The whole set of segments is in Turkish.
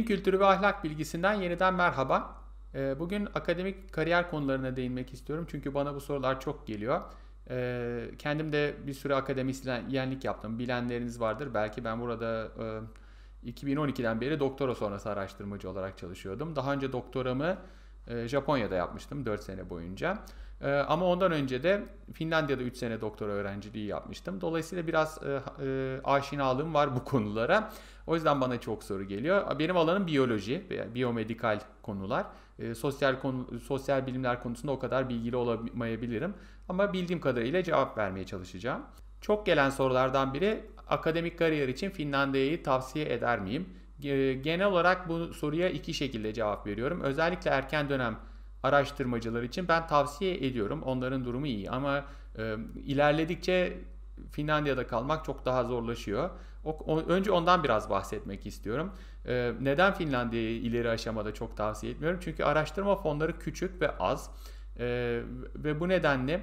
Din kültürü ve ahlak bilgisinden yeniden merhaba. Ee, bugün akademik kariyer konularına değinmek istiyorum. Çünkü bana bu sorular çok geliyor. Ee, kendim de bir süre akademisyenlik yaptım. Bilenleriniz vardır. Belki ben burada 2012'den e, beri doktora sonrası araştırmacı olarak çalışıyordum. Daha önce doktoramı e, Japonya'da yapmıştım 4 sene boyunca. E, ama ondan önce de Finlandiya'da 3 sene doktora öğrenciliği yapmıştım. Dolayısıyla biraz e, e, aşinalığım var bu konulara. O yüzden bana çok soru geliyor. Benim alanım biyoloji veya biyomedikal konular. E, sosyal konu, sosyal bilimler konusunda o kadar bilgili olamayabilirim. Ama bildiğim kadarıyla cevap vermeye çalışacağım. Çok gelen sorulardan biri akademik kariyer için Finlandiya'yı tavsiye eder miyim? Genel olarak bu soruya iki şekilde cevap veriyorum. Özellikle erken dönem araştırmacılar için ben tavsiye ediyorum. Onların durumu iyi ama e, ilerledikçe Finlandiya'da kalmak çok daha zorlaşıyor. O, o, önce ondan biraz bahsetmek istiyorum. E, neden Finlandiya'yı ileri aşamada çok tavsiye etmiyorum? Çünkü araştırma fonları küçük ve az. E, ve bu nedenle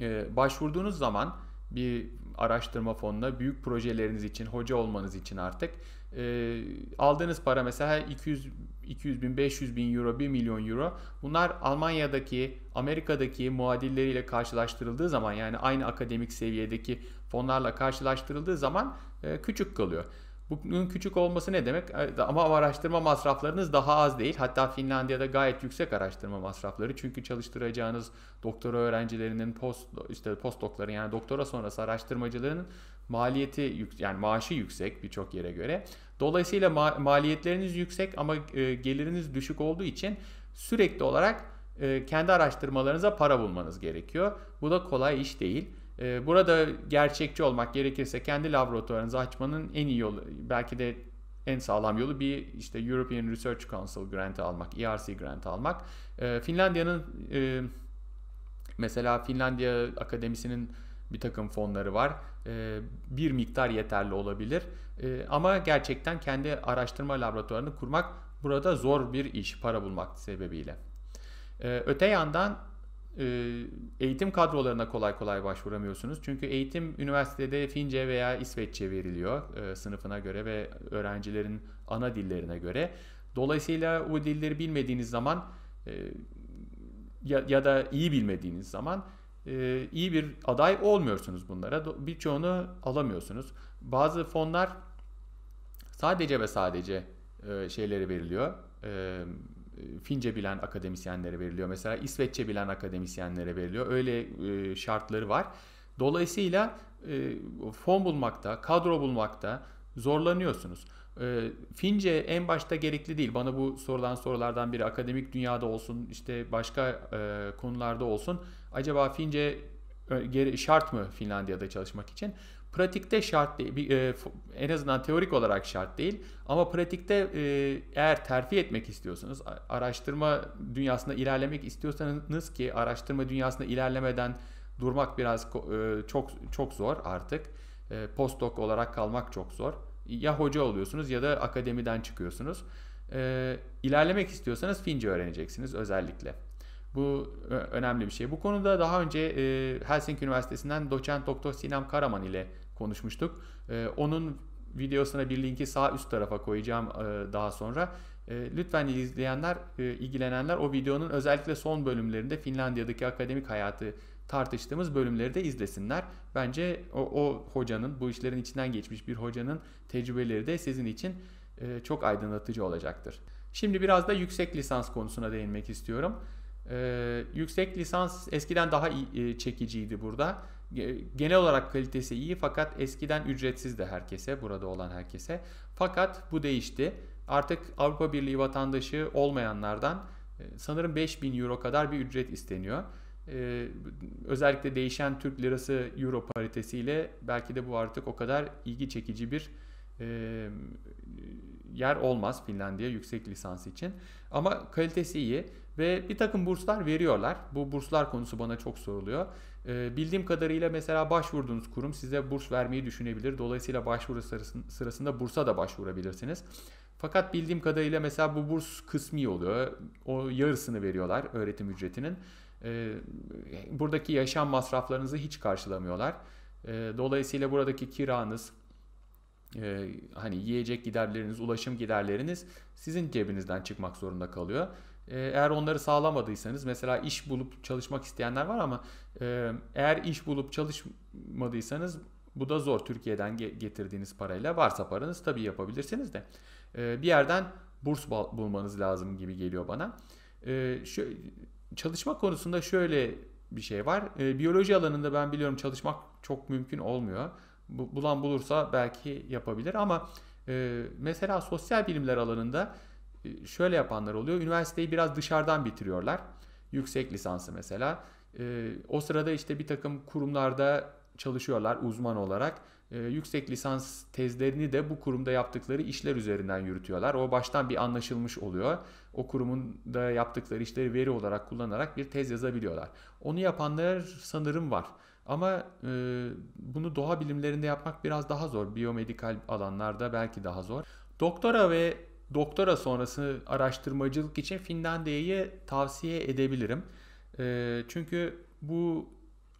e, başvurduğunuz zaman bir araştırma fonuna büyük projeleriniz için, hoca olmanız için artık e, aldığınız para mesela 200 200 bin, 500 bin euro, 1 milyon euro. Bunlar Almanya'daki, Amerika'daki muadilleriyle karşılaştırıldığı zaman yani aynı akademik seviyedeki fonlarla karşılaştırıldığı zaman e, küçük kalıyor. Bunun küçük olması ne demek? Ama araştırma masraflarınız daha az değil. Hatta Finlandiya'da gayet yüksek araştırma masrafları. Çünkü çalıştıracağınız doktora öğrencilerinin post işte postdokları yani doktora sonrası araştırmacılarının maliyeti yani maaşı yüksek birçok yere göre. Dolayısıyla ma- maliyetleriniz yüksek ama e, geliriniz düşük olduğu için sürekli olarak e, kendi araştırmalarınıza para bulmanız gerekiyor. Bu da kolay iş değil. Ee, burada gerçekçi olmak gerekirse kendi laboratuvarınızı açmanın en iyi yolu, belki de en sağlam yolu bir işte European Research Council grant almak, ERC grant almak. Ee, Finlandiya'nın e, mesela Finlandiya Akademisi'nin bir takım fonları var. Ee, bir miktar yeterli olabilir. Ama gerçekten kendi araştırma laboratuvarını kurmak burada zor bir iş para bulmak sebebiyle. Öte yandan e, eğitim kadrolarına kolay kolay başvuramıyorsunuz. Çünkü eğitim üniversitede Fince veya İsveççe veriliyor e, sınıfına göre ve öğrencilerin ana dillerine göre. Dolayısıyla o dilleri bilmediğiniz zaman e, ya, ya da iyi bilmediğiniz zaman iyi bir aday olmuyorsunuz bunlara. Birçoğunu alamıyorsunuz. Bazı fonlar sadece ve sadece şeyleri veriliyor. E, Fince bilen akademisyenlere veriliyor. Mesela İsveççe bilen akademisyenlere veriliyor. Öyle e, şartları var. Dolayısıyla e, fon bulmakta, kadro bulmakta zorlanıyorsunuz. E, fince en başta gerekli değil. Bana bu sorulan sorulardan biri akademik dünyada olsun, işte başka e, konularda olsun. Acaba Fince şart mı Finlandiya'da çalışmak için? Pratikte şart değil, e, en azından teorik olarak şart değil ama pratikte e, eğer terfi etmek istiyorsanız, araştırma dünyasında ilerlemek istiyorsanız ki araştırma dünyasında ilerlemeden durmak biraz e, çok çok zor artık. E, postdoc olarak kalmak çok zor. Ya hoca oluyorsunuz ya da akademiden çıkıyorsunuz. E, ilerlemek istiyorsanız Fince öğreneceksiniz özellikle. Bu önemli bir şey. Bu konuda daha önce e, Helsinki Üniversitesi'nden doçent doktor Sinem Karaman ile konuşmuştuk. Ee, onun videosuna bir linki sağ üst tarafa koyacağım e, daha sonra. Ee, lütfen izleyenler, e, ilgilenenler o videonun özellikle son bölümlerinde Finlandiya'daki akademik hayatı tartıştığımız bölümleri de izlesinler. Bence o, o hocanın, bu işlerin içinden geçmiş bir hocanın tecrübeleri de sizin için e, çok aydınlatıcı olacaktır. Şimdi biraz da yüksek lisans konusuna değinmek istiyorum. Ee, yüksek lisans eskiden daha çekiciydi burada genel olarak kalitesi iyi fakat eskiden ücretsiz de herkese burada olan herkese. Fakat bu değişti. Artık Avrupa Birliği vatandaşı olmayanlardan e, sanırım 5000 euro kadar bir ücret isteniyor. Ee, özellikle değişen Türk lirası euro paritesiyle belki de bu artık o kadar ilgi çekici bir e, yer olmaz Finlandiya yüksek lisans için. Ama kalitesi iyi ve bir takım burslar veriyorlar. Bu burslar konusu bana çok soruluyor. E, bildiğim kadarıyla mesela başvurduğunuz kurum size burs vermeyi düşünebilir. Dolayısıyla başvuru sırasında bursa da başvurabilirsiniz. Fakat bildiğim kadarıyla mesela bu burs kısmi oluyor. O yarısını veriyorlar öğretim ücretinin. E, buradaki yaşam masraflarınızı hiç karşılamıyorlar. E, dolayısıyla buradaki kiranız, e, hani yiyecek giderleriniz, ulaşım giderleriniz sizin cebinizden çıkmak zorunda kalıyor. Eğer onları sağlamadıysanız mesela iş bulup çalışmak isteyenler var ama ee, eğer iş bulup çalışmadıysanız bu da zor Türkiye'den getirdiğiniz parayla. Varsa paranız tabii yapabilirsiniz de. Ee, bir yerden burs bulmanız lazım gibi geliyor bana. Ee, çalışma konusunda şöyle bir şey var. Biyoloji alanında ben biliyorum çalışmak çok mümkün olmuyor. Bulan bulursa belki yapabilir ama e, mesela sosyal bilimler alanında e, şöyle yapanlar oluyor. Üniversiteyi biraz dışarıdan bitiriyorlar. Yüksek lisansı mesela e, o sırada işte bir takım kurumlarda çalışıyorlar uzman olarak. E, yüksek lisans tezlerini de bu kurumda yaptıkları işler üzerinden yürütüyorlar. O baştan bir anlaşılmış oluyor. O kurumun da yaptıkları işleri veri olarak kullanarak bir tez yazabiliyorlar. Onu yapanlar sanırım var. Ama e, bunu doğa bilimlerinde yapmak biraz daha zor. Biyomedikal alanlarda belki daha zor. Doktora ve doktora sonrası araştırmacılık için Finlandiya'yı tavsiye edebilirim. E, çünkü bu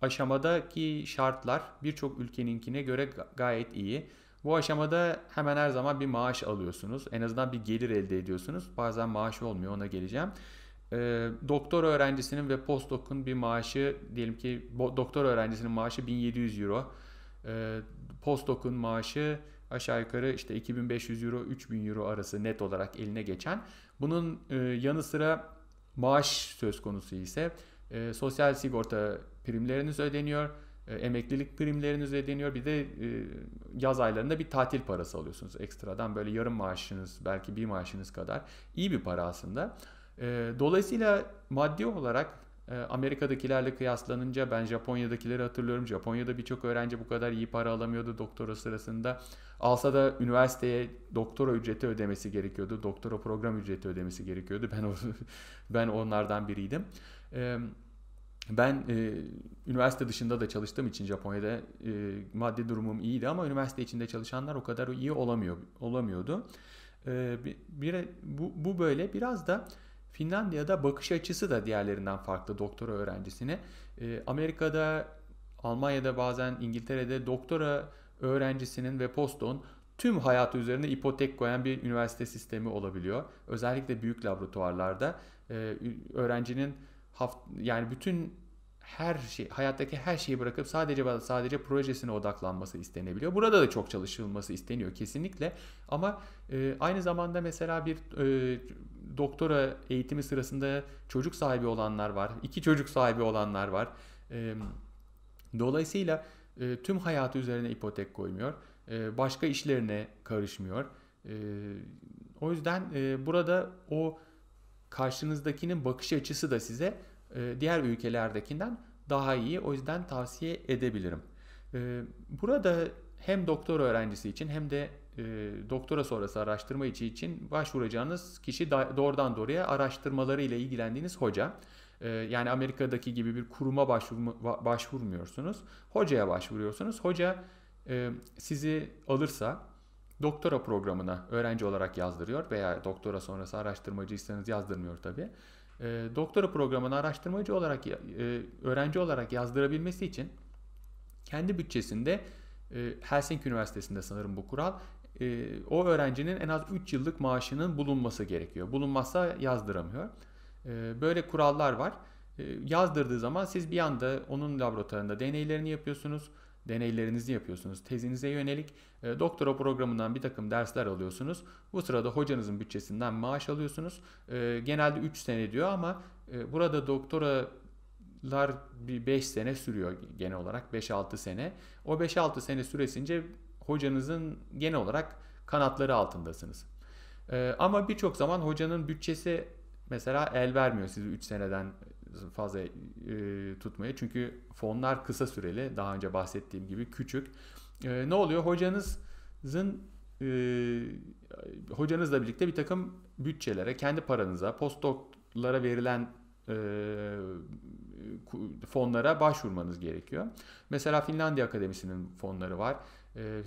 aşamadaki şartlar birçok ülkeninkine göre gayet iyi. Bu aşamada hemen her zaman bir maaş alıyorsunuz. En azından bir gelir elde ediyorsunuz. Bazen maaş olmuyor ona geleceğim. E, doktor öğrencisinin ve postdoc'un bir maaşı diyelim ki doktor öğrencisinin maaşı 1700 euro. E, postdoc'un maaşı aşağı yukarı işte 2500 euro 3000 euro arası net olarak eline geçen. Bunun e, yanı sıra maaş söz konusu ise e, sosyal sigorta primleriniz ödeniyor, e, emeklilik primleriniz ödeniyor. Bir de e, yaz aylarında bir tatil parası alıyorsunuz ekstradan böyle yarım maaşınız belki bir maaşınız kadar iyi bir para aslında. E, dolayısıyla maddi olarak ee, Amerika'dakilerle kıyaslanınca ben Japonya'dakileri hatırlıyorum. Japonya'da birçok öğrenci bu kadar iyi para alamıyordu doktora sırasında. Alsa da üniversiteye doktora ücreti ödemesi gerekiyordu. Doktora program ücreti ödemesi gerekiyordu. Ben o, ben onlardan biriydim. Ee, ben e, üniversite dışında da çalıştığım için Japonya'da e, maddi durumum iyiydi ama üniversite içinde çalışanlar o kadar iyi olamıyor olamıyordu. Ee, bu, bu böyle biraz da Finlandiya'da bakış açısı da diğerlerinden farklı doktora öğrencisine. Ee, Amerika'da, Almanya'da bazen İngiltere'de doktora öğrencisinin ve postdoğun tüm hayatı üzerine ipotek koyan bir üniversite sistemi olabiliyor. Özellikle büyük laboratuvarlarda e, öğrencinin haft yani bütün her şey hayattaki her şeyi bırakıp sadece sadece projesine odaklanması istenebiliyor. Burada da çok çalışılması isteniyor kesinlikle ama e, aynı zamanda mesela bir e, doktora eğitimi sırasında çocuk sahibi olanlar var. iki çocuk sahibi olanlar var. dolayısıyla tüm hayatı üzerine ipotek koymuyor. başka işlerine karışmıyor. o yüzden burada o karşınızdakinin bakış açısı da size diğer ülkelerdekinden daha iyi. O yüzden tavsiye edebilirim. burada hem doktor öğrencisi için hem de e, doktora sonrası araştırma içi için başvuracağınız kişi da, doğrudan doğruya araştırmaları ile ilgilendiğiniz hoca. E, yani Amerika'daki gibi bir kuruma başvurma, başvurmuyorsunuz. Hocaya başvuruyorsunuz. Hoca e, sizi alırsa doktora programına öğrenci olarak yazdırıyor veya doktora sonrası araştırmacıysanız yazdırmıyor tabii. E, doktora programına araştırmacı olarak e, öğrenci olarak yazdırabilmesi için kendi bütçesinde e, Helsinki Üniversitesi'nde sanırım bu kural ee, o öğrencinin en az 3 yıllık maaşının bulunması gerekiyor. Bulunmazsa yazdıramıyor. Ee, böyle kurallar var. Ee, yazdırdığı zaman siz bir anda onun laboratuvarında deneylerini yapıyorsunuz. Deneylerinizi yapıyorsunuz. Tezinize yönelik e, doktora programından bir takım dersler alıyorsunuz. Bu sırada hocanızın bütçesinden maaş alıyorsunuz. genelde 3 sene diyor ama e, burada doktora lar bir 5 sene sürüyor genel olarak 5-6 sene. O 5-6 sene süresince hocanızın genel olarak kanatları altındasınız. Ee, ama birçok zaman hocanın bütçesi mesela el vermiyor sizi 3 seneden fazla e, tutmaya. Çünkü fonlar kısa süreli. Daha önce bahsettiğim gibi küçük. Ee, ne oluyor? Hocanızın e, hocanızla birlikte bir takım bütçelere, kendi paranıza, postdoklara verilen e, fonlara başvurmanız gerekiyor. Mesela Finlandiya Akademisi'nin fonları var e,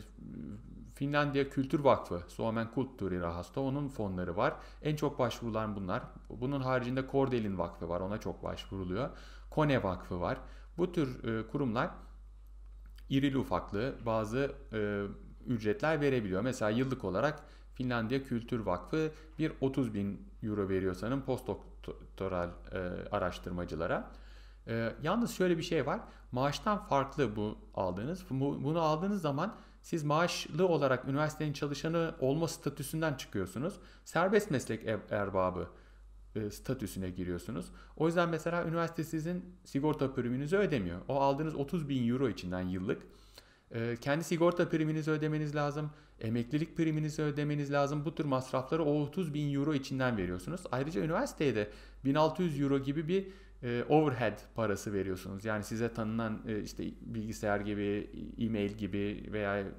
Finlandiya Kültür Vakfı, Suomen Kulttuuri-Rahasto) onun fonları var. En çok başvurulan bunlar. Bunun haricinde Kordel'in Vakfı var, ona çok başvuruluyor. Kone Vakfı var. Bu tür e, kurumlar irili ufaklı bazı e, ücretler verebiliyor. Mesela yıllık olarak Finlandiya Kültür Vakfı bir 30 bin euro veriyor sanırım postdoktoral e, araştırmacılara. E, yalnız şöyle bir şey var. Maaştan farklı bu aldığınız. bunu aldığınız zaman siz maaşlı olarak üniversitenin çalışanı olma statüsünden çıkıyorsunuz. Serbest meslek erbabı e, statüsüne giriyorsunuz. O yüzden mesela üniversite sizin sigorta priminizi ödemiyor. O aldığınız 30 bin euro içinden yıllık. E, kendi sigorta priminizi ödemeniz lazım. Emeklilik priminizi ödemeniz lazım. Bu tür masrafları o 30 bin euro içinden veriyorsunuz. Ayrıca üniversiteye de 1600 euro gibi bir e, overhead parası veriyorsunuz. Yani size tanınan e, işte bilgisayar gibi, e-mail gibi veya e,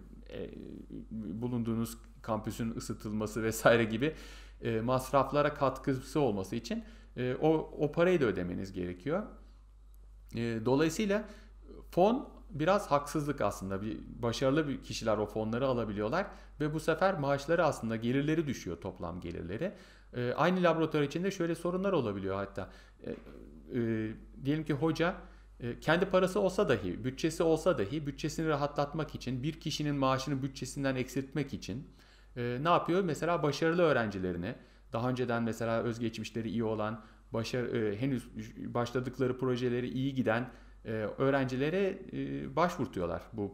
bulunduğunuz kampüsün ısıtılması vesaire gibi masraflara katkısı olması için o, o parayı da ödemeniz gerekiyor. dolayısıyla fon biraz haksızlık aslında. Bir başarılı bir kişiler o fonları alabiliyorlar ve bu sefer maaşları aslında gelirleri düşüyor toplam gelirleri. aynı laboratuvar içinde şöyle sorunlar olabiliyor hatta e, diyelim ki hoca e, kendi parası olsa dahi, bütçesi olsa dahi bütçesini rahatlatmak için, bir kişinin maaşını bütçesinden eksiltmek için e, ne yapıyor? Mesela başarılı öğrencilerine, daha önceden mesela özgeçmişleri iyi olan, başar, e, henüz başladıkları projeleri iyi giden e, öğrencilere e, başvurtuyorlar bu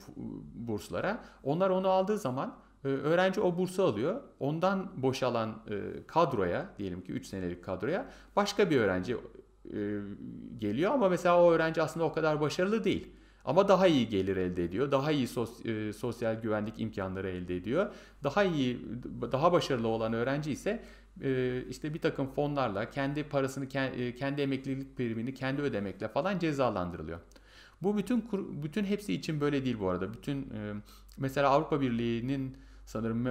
burslara. Onlar onu aldığı zaman e, öğrenci o bursu alıyor. Ondan boşalan e, kadroya diyelim ki 3 senelik kadroya başka bir öğrenci e, geliyor ama mesela o öğrenci aslında o kadar başarılı değil. Ama daha iyi gelir elde ediyor. Daha iyi sos, e, sosyal güvenlik imkanları elde ediyor. Daha iyi, daha başarılı olan öğrenci ise e, işte bir takım fonlarla kendi parasını, e, kendi, emeklilik primini kendi ödemekle falan cezalandırılıyor. Bu bütün bütün hepsi için böyle değil bu arada. Bütün e, mesela Avrupa Birliği'nin sanırım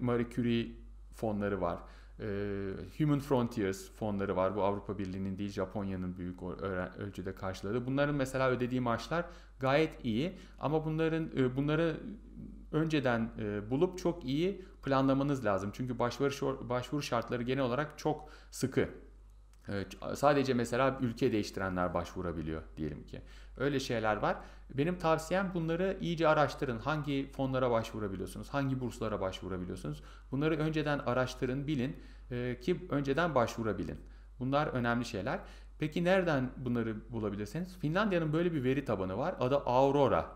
Marie Curie fonları var. Ee, Human Frontiers fonları var. Bu Avrupa Birliği'nin değil Japonya'nın büyük ölçüde karşıladı. Bunların mesela ödediği maaşlar gayet iyi ama bunların e, bunları önceden e, bulup çok iyi planlamanız lazım. Çünkü başvuru başvuru şartları genel olarak çok sıkı sadece mesela ülke değiştirenler başvurabiliyor diyelim ki. Öyle şeyler var. Benim tavsiyem bunları iyice araştırın. Hangi fonlara başvurabiliyorsunuz? Hangi burslara başvurabiliyorsunuz? Bunları önceden araştırın, bilin e, ki önceden başvurabilin. Bunlar önemli şeyler. Peki nereden bunları bulabilirsiniz? Finlandiya'nın böyle bir veri tabanı var. Adı Aurora.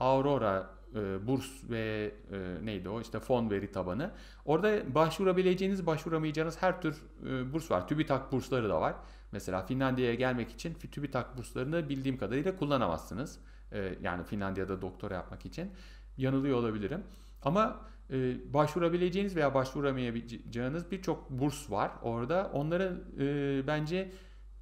Aurora e, burs ve e, neydi o işte fon veri tabanı. Orada başvurabileceğiniz, başvuramayacağınız her tür e, burs var. TÜBİTAK bursları da var. Mesela Finlandiya'ya gelmek için TÜBİTAK burslarını bildiğim kadarıyla kullanamazsınız. E, yani Finlandiya'da doktora yapmak için. Yanılıyor olabilirim. Ama e, başvurabileceğiniz veya başvuramayacağınız birçok burs var orada. Onları e, bence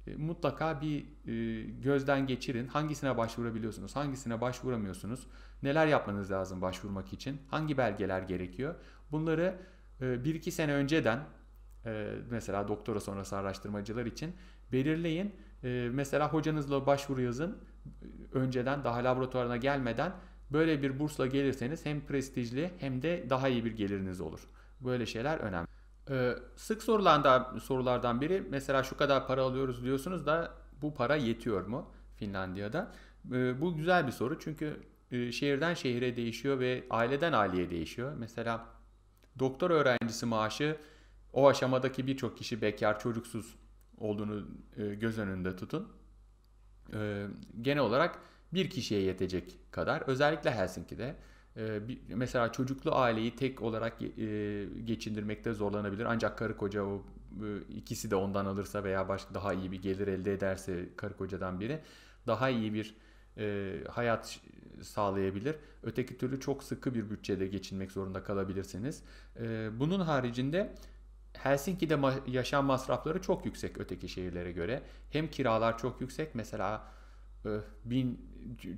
e, mutlaka bir e, gözden geçirin. Hangisine başvurabiliyorsunuz, hangisine başvuramıyorsunuz. Neler yapmanız lazım başvurmak için? Hangi belgeler gerekiyor? Bunları 1-2 e, sene önceden e, mesela doktora sonrası araştırmacılar için belirleyin. E, mesela hocanızla başvuru yazın. Önceden daha laboratuvarına gelmeden böyle bir bursla gelirseniz hem prestijli hem de daha iyi bir geliriniz olur. Böyle şeyler önemli. sık sorulan da, sorulardan biri mesela şu kadar para alıyoruz diyorsunuz da bu para yetiyor mu Finlandiya'da? bu güzel bir soru çünkü e, şehirden şehire değişiyor ve aileden aileye değişiyor. Mesela doktor öğrencisi maaşı o aşamadaki birçok kişi bekar, çocuksuz olduğunu e, göz önünde tutun. E, genel olarak bir kişiye yetecek kadar özellikle Helsinki'de mesela çocuklu aileyi tek olarak geçindirmekte zorlanabilir. Ancak karı koca o ikisi de ondan alırsa veya başka daha iyi bir gelir elde ederse karı kocadan biri daha iyi bir hayat sağlayabilir. Öteki türlü çok sıkı bir bütçede geçinmek zorunda kalabilirsiniz. Ee, bunun haricinde Helsinki'de yaşam masrafları çok yüksek öteki şehirlere göre. Hem kiralar çok yüksek mesela e, bin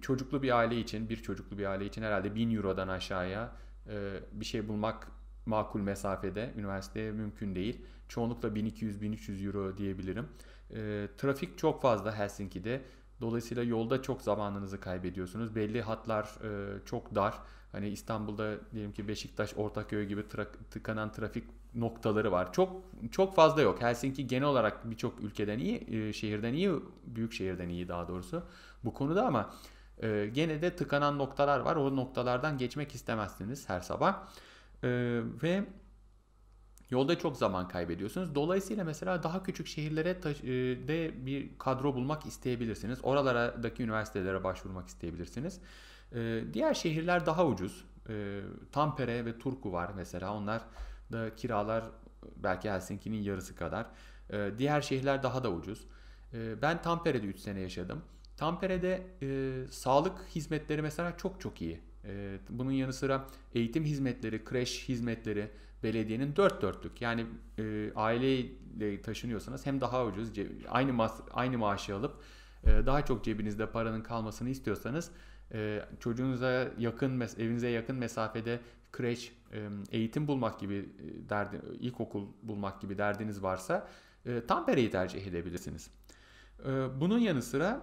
çocuklu bir aile için bir çocuklu bir aile için herhalde 1000 eurodan aşağıya e, bir şey bulmak makul mesafede üniversiteye mümkün değil. Çoğunlukla 1200-1300 euro diyebilirim. E, trafik çok fazla Helsinki'de. Dolayısıyla yolda çok zamanınızı kaybediyorsunuz. Belli hatlar e, çok dar. Hani İstanbul'da diyelim ki Beşiktaş, Ortaköy gibi tra- tıkanan trafik noktaları var. Çok çok fazla yok. Helsinki genel olarak birçok ülkeden iyi, e, şehirden iyi, büyük şehirden iyi daha doğrusu bu konuda ama e, gene de tıkanan noktalar var. O noktalardan geçmek istemezsiniz her sabah. E, ve Yolda çok zaman kaybediyorsunuz. Dolayısıyla mesela daha küçük şehirlere e, de bir kadro bulmak isteyebilirsiniz. Oralardaki üniversitelere başvurmak isteyebilirsiniz. E, diğer şehirler daha ucuz. E, Tampere ve Turku var mesela. Onlar da kiralar belki Helsinki'nin yarısı kadar. Diğer şehirler daha da ucuz. Ben Tampere'de 3 sene yaşadım. Tampere'de e, sağlık hizmetleri mesela çok çok iyi. E, bunun yanı sıra eğitim hizmetleri, kreş hizmetleri, belediyenin dört dörtlük. Yani e, aileyle taşınıyorsanız hem daha ucuz aynı ma aynı maaşı alıp e, daha çok cebinizde paranın kalmasını istiyorsanız e, çocuğunuza yakın evinize yakın mesafede kreş, e, eğitim bulmak gibi e, derdi ilkokul bulmak gibi derdiniz varsa e, Tampere'yi tercih edebilirsiniz. E, bunun yanı sıra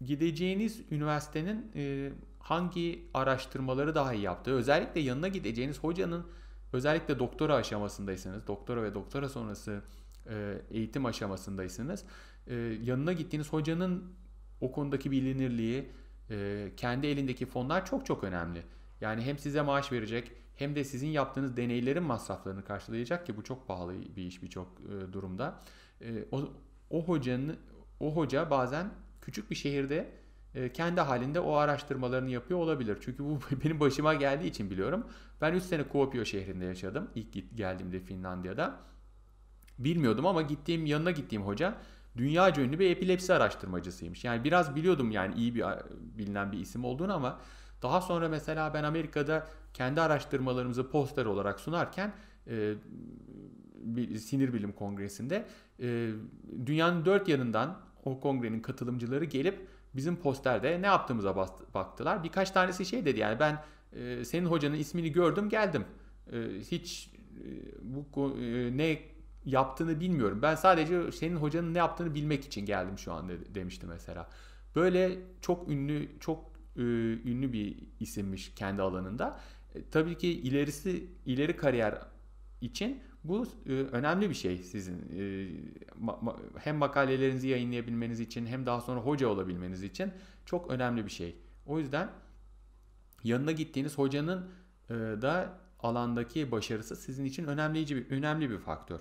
gideceğiniz üniversitenin e, hangi araştırmaları daha iyi yaptığı, özellikle yanına gideceğiniz hocanın Özellikle doktora aşamasındaysanız, doktora ve doktora sonrası e, eğitim aşamasındaysanız e, yanına gittiğiniz hocanın o konudaki bilinirliği, e, kendi elindeki fonlar çok çok önemli. Yani hem size maaş verecek hem de sizin yaptığınız deneylerin masraflarını karşılayacak ki bu çok pahalı bir iş birçok durumda. O, o hocanın o hoca bazen küçük bir şehirde e, kendi halinde o araştırmalarını yapıyor olabilir. Çünkü bu benim başıma geldiği için biliyorum. Ben 3 sene Kuopio şehrinde yaşadım İlk geldiğimde Finlandiya'da. Bilmiyordum ama gittiğim yanına gittiğim hoca dünya ünlü bir epilepsi araştırmacısıymış. Yani biraz biliyordum yani iyi bir bilinen bir isim olduğunu ama daha sonra mesela ben Amerika'da kendi araştırmalarımızı poster olarak sunarken e, bir sinir bilim kongresinde e, dünyanın dört yanından o kongrenin katılımcıları gelip bizim posterde ne yaptığımıza baktılar. Birkaç tanesi şey dedi yani ben e, senin hocanın ismini gördüm geldim. E, hiç e, bu ne yaptığını bilmiyorum. Ben sadece senin hocanın ne yaptığını bilmek için geldim şu an demişti mesela. Böyle çok ünlü çok ünlü bir isimmiş kendi alanında. tabii ki ilerisi ileri kariyer için bu e, önemli bir şey sizin e, ma, ma, hem makalelerinizi yayınlayabilmeniz için hem daha sonra hoca olabilmeniz için çok önemli bir şey. O yüzden yanına gittiğiniz hocanın e, da alandaki başarısı sizin için önemli bir önemli bir faktör.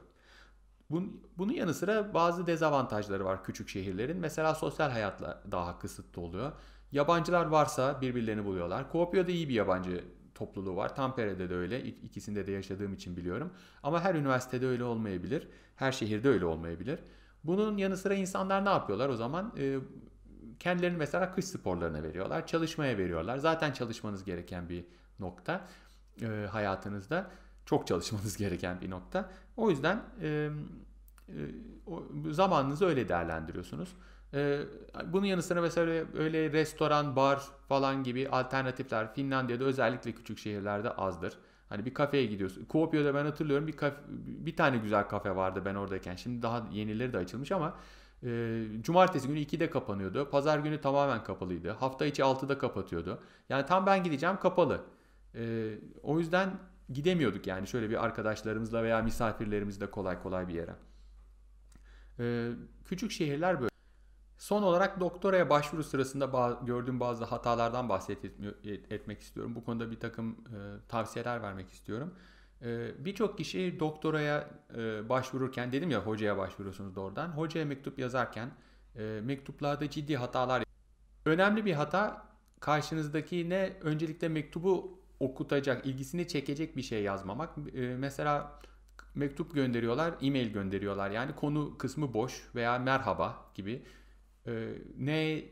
Bunun, bunun yanı sıra bazı dezavantajları var küçük şehirlerin. Mesela sosyal hayatla daha kısıtlı oluyor. Yabancılar varsa birbirlerini buluyorlar. Kuopio'da iyi bir yabancı topluluğu var. Tampere'de de öyle. İkisinde de yaşadığım için biliyorum. Ama her üniversitede öyle olmayabilir. Her şehirde öyle olmayabilir. Bunun yanı sıra insanlar ne yapıyorlar o zaman? kendilerini mesela kış sporlarına veriyorlar. Çalışmaya veriyorlar. Zaten çalışmanız gereken bir nokta hayatınızda. Çok çalışmanız gereken bir nokta. O yüzden zamanınızı öyle değerlendiriyorsunuz. Ee, bunun yanı sıra mesela öyle restoran, bar falan gibi alternatifler Finlandiya'da özellikle küçük şehirlerde azdır. Hani bir kafeye gidiyorsun. Kuopio'da ben hatırlıyorum bir kafe, bir tane güzel kafe vardı ben oradayken. Şimdi daha yenileri de açılmış ama e, cumartesi günü 2'de kapanıyordu. Pazar günü tamamen kapalıydı. Hafta içi 6'da kapatıyordu. Yani tam ben gideceğim kapalı. E, o yüzden gidemiyorduk yani şöyle bir arkadaşlarımızla veya misafirlerimizle kolay kolay bir yere. E, küçük şehirler böyle. Son olarak doktoraya başvuru sırasında gördüğüm bazı hatalardan bahsetmek istiyorum. Bu konuda bir takım e, tavsiyeler vermek istiyorum. E, Birçok kişi doktoraya e, başvururken, dedim ya hocaya başvuruyorsunuz doğrudan. Hocaya mektup yazarken e, mektuplarda ciddi hatalar. Önemli bir hata karşınızdaki ne öncelikle mektubu okutacak, ilgisini çekecek bir şey yazmamak. E, mesela mektup gönderiyorlar, e-mail gönderiyorlar. Yani konu kısmı boş veya merhaba gibi ee, ne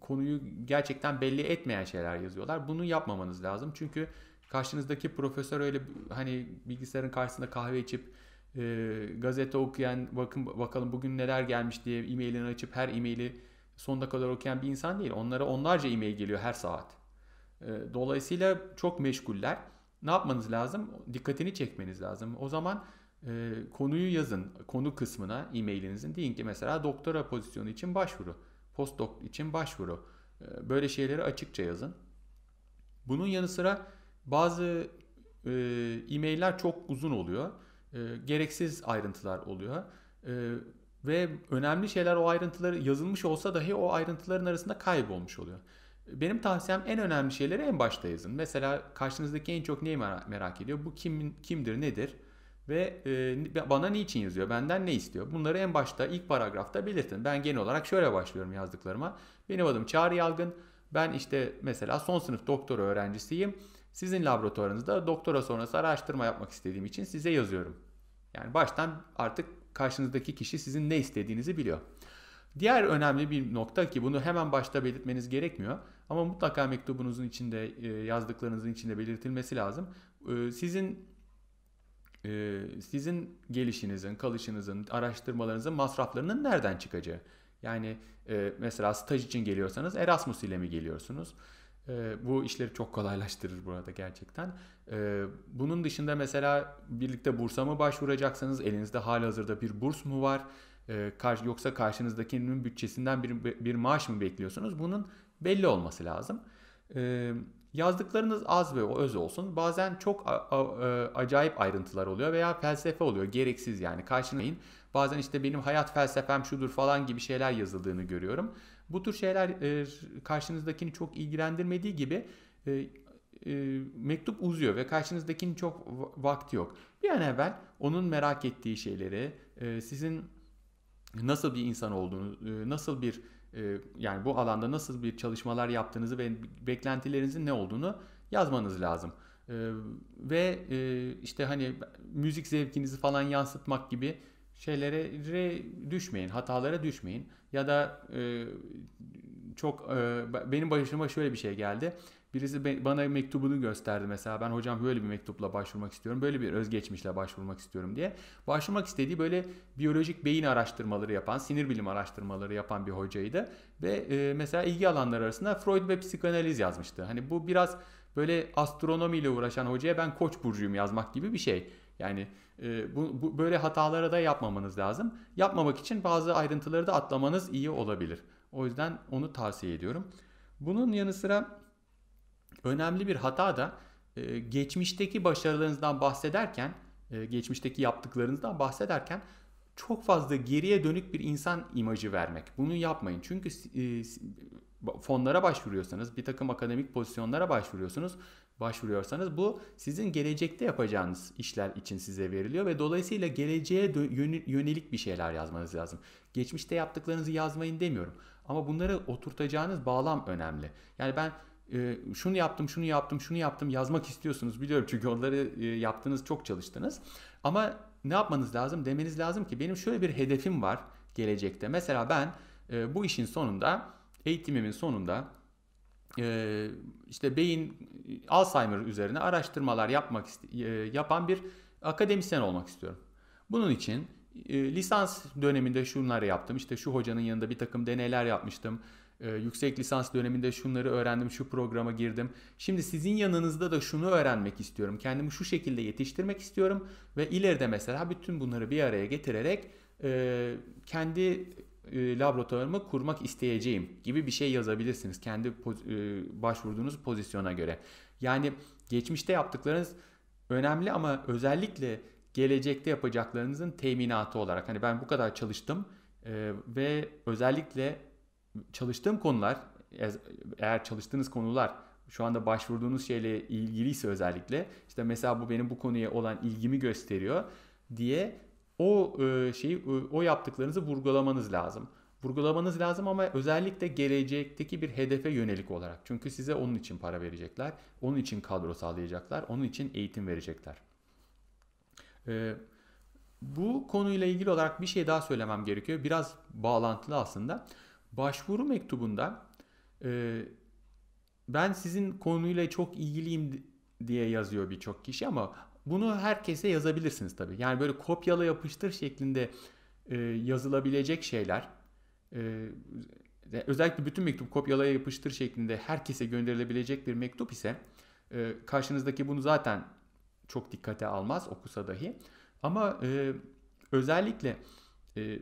konuyu gerçekten belli etmeyen şeyler yazıyorlar. Bunu yapmamanız lazım. Çünkü karşınızdaki profesör öyle hani bilgisayarın karşısında kahve içip e, gazete okuyan bakın bakalım bugün neler gelmiş diye e-mailini açıp her e-maili sonuna kadar okuyan bir insan değil. Onlara onlarca e-mail geliyor her saat. E, dolayısıyla çok meşguller. Ne yapmanız lazım? Dikkatini çekmeniz lazım. O zaman e, konuyu yazın. Konu kısmına e-mailinizin deyin ki mesela doktora pozisyonu için başvuru, postdoc için başvuru. E, böyle şeyleri açıkça yazın. Bunun yanı sıra bazı e, e-mailler çok uzun oluyor. E, gereksiz ayrıntılar oluyor. E, ve önemli şeyler o ayrıntıları yazılmış olsa dahi o ayrıntıların arasında kaybolmuş oluyor. Benim tavsiyem en önemli şeyleri en başta yazın. Mesela karşınızdaki en çok neyi merak ediyor? Bu kim kimdir, nedir? ve e, bana ne için yazıyor, benden ne istiyor? Bunları en başta ilk paragrafta belirtin. Ben genel olarak şöyle başlıyorum yazdıklarıma. Benim adım Çağrı Yalgın. Ben işte mesela son sınıf doktora öğrencisiyim. Sizin laboratuvarınızda doktora sonrası araştırma yapmak istediğim için size yazıyorum. Yani baştan artık karşınızdaki kişi sizin ne istediğinizi biliyor. Diğer önemli bir nokta ki bunu hemen başta belirtmeniz gerekmiyor ama mutlaka mektubunuzun içinde e, yazdıklarınızın içinde belirtilmesi lazım. Sizin ee, sizin gelişinizin, kalışınızın, araştırmalarınızın masraflarının nereden çıkacağı. Yani e, mesela staj için geliyorsanız Erasmus ile mi geliyorsunuz? Ee, bu işleri çok kolaylaştırır burada gerçekten. Ee, bunun dışında mesela birlikte bursa mı başvuracaksanız elinizde hali hazırda bir burs mu var? Yoksa karşınızdakinin bütçesinden bir, bir maaş mı bekliyorsunuz? Bunun belli olması lazım. Yazdıklarınız az ve öz olsun. Bazen çok e, acayip ayrıntılar oluyor veya felsefe oluyor. Gereksiz yani karşılayın. Bazen işte benim hayat felsefem şudur falan gibi şeyler yazıldığını görüyorum. Bu tür şeyler e, karşınızdakini çok ilgilendirmediği gibi e, mektup uzuyor ve karşınızdakinin çok vakti yok. Bir an evvel onun merak ettiği şeyleri, sizin nasıl bir insan olduğunu, nasıl bir ee, yani bu alanda nasıl bir çalışmalar yaptığınızı ve beklentilerinizin ne olduğunu yazmanız lazım. Ee, ve e, işte hani müzik zevkinizi falan yansıtmak gibi şeylere düşmeyin, hatalara düşmeyin. Ya da e, çok e, benim başıma şöyle bir şey geldi. Birisi bana mektubunu gösterdi mesela ben hocam böyle bir mektupla başvurmak istiyorum, böyle bir özgeçmişle başvurmak istiyorum diye. Başvurmak istediği böyle biyolojik beyin araştırmaları yapan, sinir bilim araştırmaları yapan bir hocaydı. Ve e, mesela ilgi alanları arasında Freud ve psikanaliz yazmıştı. Hani bu biraz böyle astronomiyle uğraşan hocaya ben koç burcuyum yazmak gibi bir şey. Yani e, bu, bu böyle hatalara da yapmamanız lazım. Yapmamak için bazı ayrıntıları da atlamanız iyi olabilir. O yüzden onu tavsiye ediyorum. Bunun yanı sıra önemli bir hata da e, geçmişteki başarılarınızdan bahsederken, e, geçmişteki yaptıklarınızdan bahsederken çok fazla geriye dönük bir insan imajı vermek. Bunu yapmayın. Çünkü e, fonlara başvuruyorsanız, bir takım akademik pozisyonlara başvuruyorsunuz, başvuruyorsanız bu sizin gelecekte yapacağınız işler için size veriliyor ve dolayısıyla geleceğe yönelik bir şeyler yazmanız lazım. Geçmişte yaptıklarınızı yazmayın demiyorum ama bunları oturtacağınız bağlam önemli. Yani ben e, şunu yaptım, şunu yaptım, şunu yaptım yazmak istiyorsunuz biliyorum çünkü onları e, yaptınız, çok çalıştınız. Ama ne yapmanız lazım? Demeniz lazım ki benim şöyle bir hedefim var gelecekte. Mesela ben e, bu işin sonunda, eğitimimin sonunda e, işte beyin e, Alzheimer üzerine araştırmalar yapmak e, yapan bir akademisyen olmak istiyorum. Bunun için e, lisans döneminde şunları yaptım. İşte şu hocanın yanında bir takım deneyler yapmıştım. Ee, yüksek lisans döneminde şunları öğrendim, şu programa girdim. Şimdi sizin yanınızda da şunu öğrenmek istiyorum. Kendimi şu şekilde yetiştirmek istiyorum ve ileride mesela bütün bunları bir araya getirerek e, kendi e, laboratuvarımı kurmak isteyeceğim gibi bir şey yazabilirsiniz kendi e, başvurduğunuz pozisyona göre. Yani geçmişte yaptıklarınız önemli ama özellikle gelecekte yapacaklarınızın teminatı olarak. Hani ben bu kadar çalıştım ve özellikle çalıştığım konular eğer çalıştığınız konular şu anda başvurduğunuz şeyle ilgiliyse özellikle işte mesela bu benim bu konuya olan ilgimi gösteriyor diye o e, şeyi e, o yaptıklarınızı vurgulamanız lazım. Vurgulamanız lazım ama özellikle gelecekteki bir hedefe yönelik olarak. Çünkü size onun için para verecekler, onun için kadro sağlayacaklar, onun için eğitim verecekler. E, bu konuyla ilgili olarak bir şey daha söylemem gerekiyor. Biraz bağlantılı aslında. Başvuru mektubunda e, ben sizin konuyla çok ilgiliyim diye yazıyor birçok kişi ama bunu herkese yazabilirsiniz tabii. Yani böyle kopyala yapıştır şeklinde e, yazılabilecek şeyler e, özellikle bütün mektup kopyala yapıştır şeklinde herkese gönderilebilecek bir mektup ise e, karşınızdaki bunu zaten çok dikkate almaz okusa dahi. Ama e, özellikle e,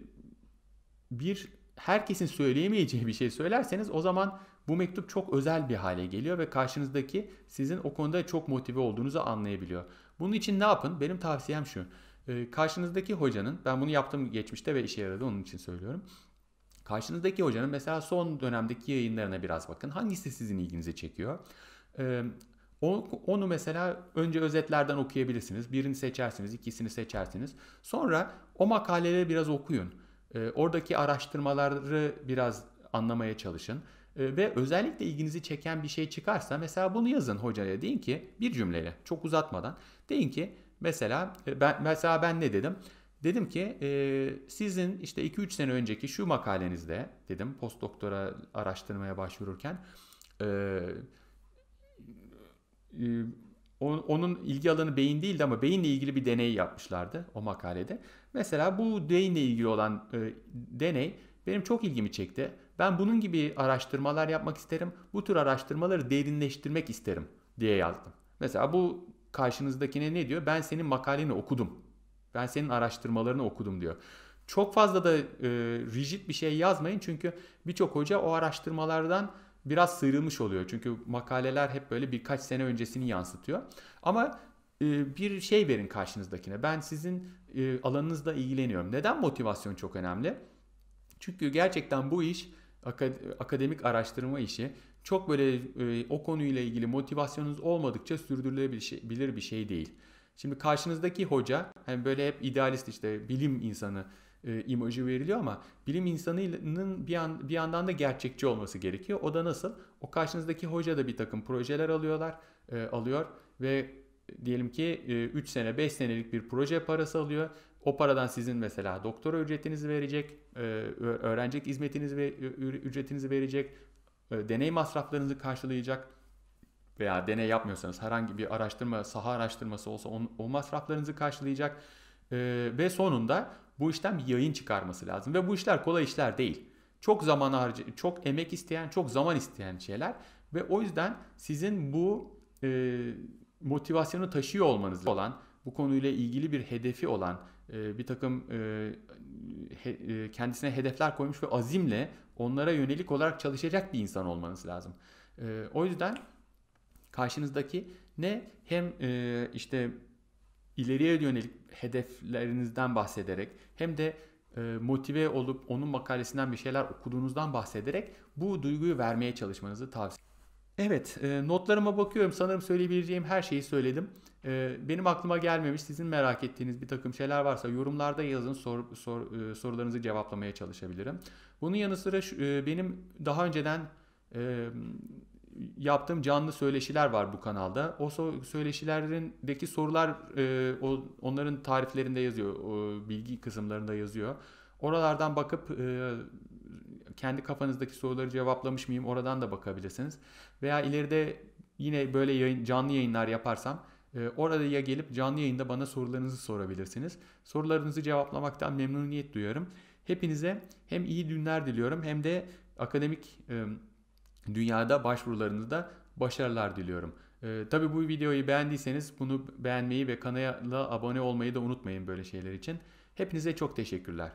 bir herkesin söyleyemeyeceği bir şey söylerseniz o zaman bu mektup çok özel bir hale geliyor ve karşınızdaki sizin o konuda çok motive olduğunuzu anlayabiliyor. Bunun için ne yapın? Benim tavsiyem şu. Ee, karşınızdaki hocanın, ben bunu yaptım geçmişte ve işe yaradı onun için söylüyorum. Karşınızdaki hocanın mesela son dönemdeki yayınlarına biraz bakın. Hangisi sizin ilginizi çekiyor? Ee, onu mesela önce özetlerden okuyabilirsiniz. Birini seçersiniz, ikisini seçersiniz. Sonra o makaleleri biraz okuyun. E, oradaki araştırmaları biraz anlamaya çalışın. E, ve özellikle ilginizi çeken bir şey çıkarsa mesela bunu yazın hocaya. Deyin ki bir cümleyle çok uzatmadan. Deyin ki mesela e, ben mesela ben ne dedim? Dedim ki e, sizin işte 2-3 sene önceki şu makalenizde dedim post doktora araştırmaya başvururken e, e onun ilgi alanı beyin değildi ama beyinle ilgili bir deney yapmışlardı o makalede. Mesela bu beyinle ilgili olan e, deney benim çok ilgimi çekti. Ben bunun gibi araştırmalar yapmak isterim. Bu tür araştırmaları derinleştirmek isterim diye yazdım. Mesela bu karşınızdakine ne diyor? Ben senin makaleni okudum. Ben senin araştırmalarını okudum diyor. Çok fazla da e, rigid bir şey yazmayın çünkü birçok hoca o araştırmalardan biraz sıyrılmış oluyor. Çünkü makaleler hep böyle birkaç sene öncesini yansıtıyor. Ama e, bir şey verin karşınızdakine. Ben sizin e, alanınızla ilgileniyorum. Neden motivasyon çok önemli? Çünkü gerçekten bu iş akademik araştırma işi çok böyle e, o konuyla ilgili motivasyonunuz olmadıkça sürdürülebilir şey, bir şey değil. Şimdi karşınızdaki hoca hani böyle hep idealist işte bilim insanı e, imajı veriliyor ama bilim insanının bir, an bir yandan da gerçekçi olması gerekiyor. O da nasıl? O karşınızdaki hoca da bir takım projeler alıyorlar, e, alıyor ve diyelim ki e, 3 sene 5 senelik bir proje parası alıyor. O paradan sizin mesela doktora ücretinizi verecek, e, öğrencilik hizmetinizi ve ücretinizi verecek, e, deney masraflarınızı karşılayacak veya deney yapmıyorsanız herhangi bir araştırma, saha araştırması olsa on, o masraflarınızı karşılayacak. Ee, ve sonunda bu işten bir yayın çıkarması lazım ve bu işler kolay işler değil. Çok zaman harca çok emek isteyen, çok zaman isteyen şeyler ve o yüzden sizin bu e, motivasyonu taşıyor olmanız olan, bu konuyla ilgili bir hedefi olan, e, bir takım e, he, e, kendisine hedefler koymuş ve azimle onlara yönelik olarak çalışacak bir insan olmanız lazım. E, o yüzden karşınızdaki ne hem e, işte ileriye yönelik hedeflerinizden bahsederek hem de e, motive olup onun makalesinden bir şeyler okuduğunuzdan bahsederek bu duyguyu vermeye çalışmanızı tavsiye Evet, e, notlarıma bakıyorum. Sanırım söyleyebileceğim her şeyi söyledim. E, benim aklıma gelmemiş, sizin merak ettiğiniz bir takım şeyler varsa yorumlarda yazın. Sor, sor, sorularınızı cevaplamaya çalışabilirim. Bunun yanı sıra benim daha önceden yaptığım canlı söyleşiler var bu kanalda. O söyleşilerindeki sorular e, onların tariflerinde yazıyor. bilgi kısımlarında yazıyor. Oralardan bakıp e, kendi kafanızdaki soruları cevaplamış mıyım oradan da bakabilirsiniz. Veya ileride yine böyle canlı yayınlar yaparsam e, orada ya gelip canlı yayında bana sorularınızı sorabilirsiniz. Sorularınızı cevaplamaktan memnuniyet duyarım. Hepinize hem iyi günler diliyorum hem de akademik e, dünyada başvurularınızda başarılar diliyorum. Ee, tabii bu videoyu beğendiyseniz bunu beğenmeyi ve kanala abone olmayı da unutmayın böyle şeyler için. Hepinize çok teşekkürler.